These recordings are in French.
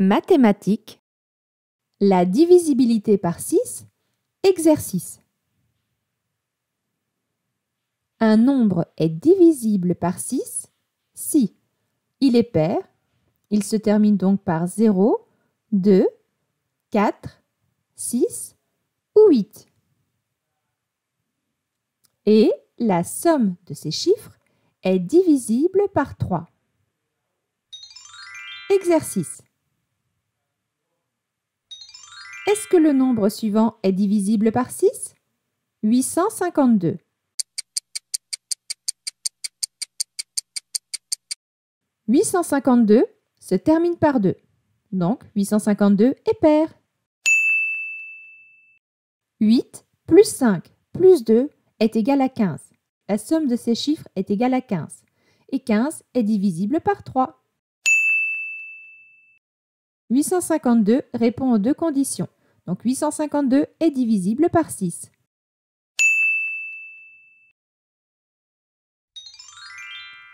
Mathématiques. La divisibilité par 6. Exercice. Un nombre est divisible par 6 si il est pair, il se termine donc par 0, 2, 4, 6 ou 8. Et la somme de ces chiffres est divisible par 3. Exercice. Est-ce que le nombre suivant est divisible par 6 852. « 852 se termine par 2. Donc 852 est pair. 8 plus 5 plus 2 est égal à 15. La somme de ces chiffres est égale à 15. Et 15 est divisible par 3. 852 répond aux deux conditions. Donc 852 est divisible par 6.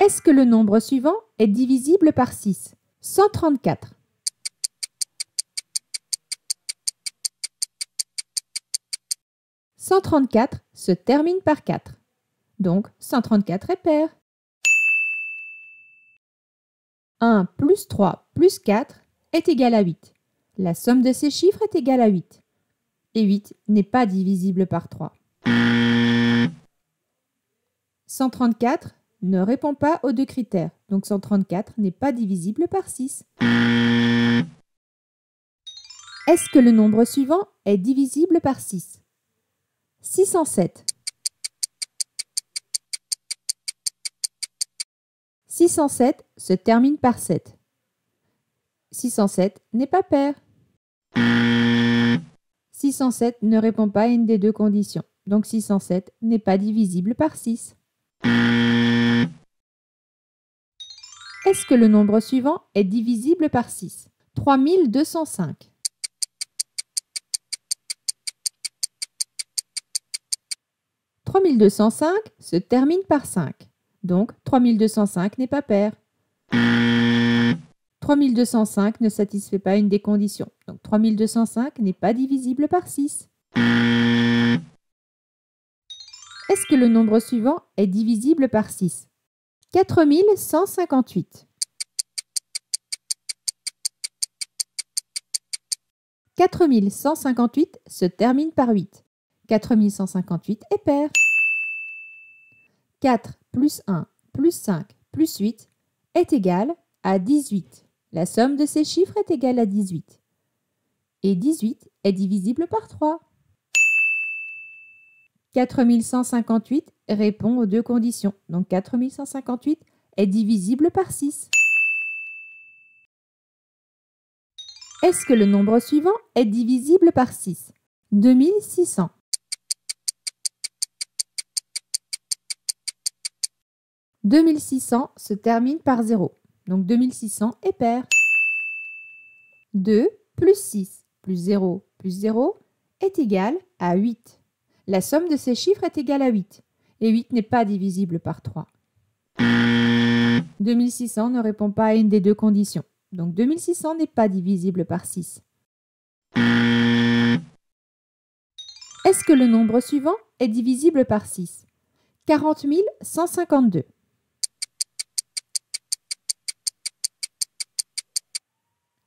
Est-ce que le nombre suivant est divisible par 6 134. « 134 se termine par 4. Donc 134 est pair. 1 plus 3 plus 4 est égal à 8. La somme de ces chiffres est égale à 8. Et 8 n'est pas divisible par 3. 134 ne répond pas aux deux critères, donc 134 n'est pas divisible par 6. Est-ce que le nombre suivant est divisible par 6 607. 607 se termine par 7. 607 n'est pas paire. 607 ne répond pas à une des deux conditions, donc 607 n'est pas divisible par 6. Est-ce que le nombre suivant est divisible par 6 3205. « 3205 se termine par 5, donc 3205 n'est pas pair. 3205 ne satisfait pas une des conditions. Donc 3205 n'est pas divisible par 6. Est-ce que le nombre suivant est divisible par 6 4158. 4158 se termine par 8. 4158 est pair. 4 plus 1 plus 5 plus 8 est égal à 18. La somme de ces chiffres est égale à 18. Et 18 est divisible par 3. 4158 répond aux deux conditions. Donc 4158 est divisible par 6. Est-ce que le nombre suivant est divisible par 6 2600. « 2600 se termine par 0. Donc 2600 est pair. 2 plus 6 plus 0 plus 0 est égal à 8. La somme de ces chiffres est égale à 8. Et 8 n'est pas divisible par 3. 2600 ne répond pas à une des deux conditions. Donc 2600 n'est pas divisible par 6. Est-ce que le nombre suivant est divisible par 6 40 152.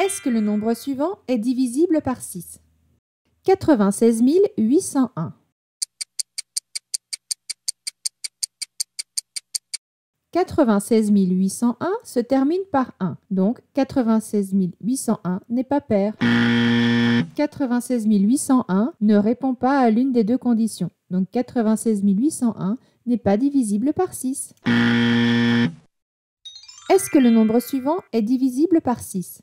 Est-ce que le nombre suivant est divisible par 6 96 801. 96 801 se termine par 1, donc 96 801 n'est pas pair. 96 801 ne répond pas à l'une des deux conditions, donc 96 801 n'est pas divisible par 6. Est-ce que le nombre suivant est divisible par 6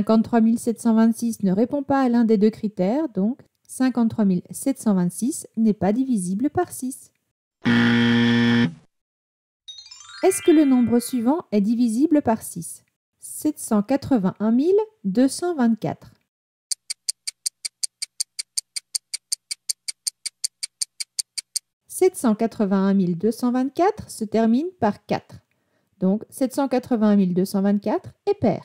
53 726 ne répond pas à l'un des deux critères, donc 53 726 n'est pas divisible par 6. Est-ce que le nombre suivant est divisible par 6 781 224. « 781 224 se termine par 4. Donc 781 224 est pair.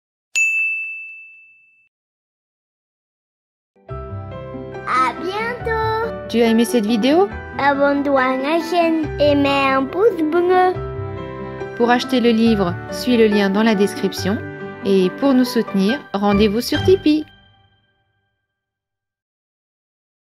Tu as aimé cette vidéo Abonne-toi à la chaîne et mets un pouce bleu. Pour acheter le livre, suis le lien dans la description. Et pour nous soutenir, rendez-vous sur Tipeee.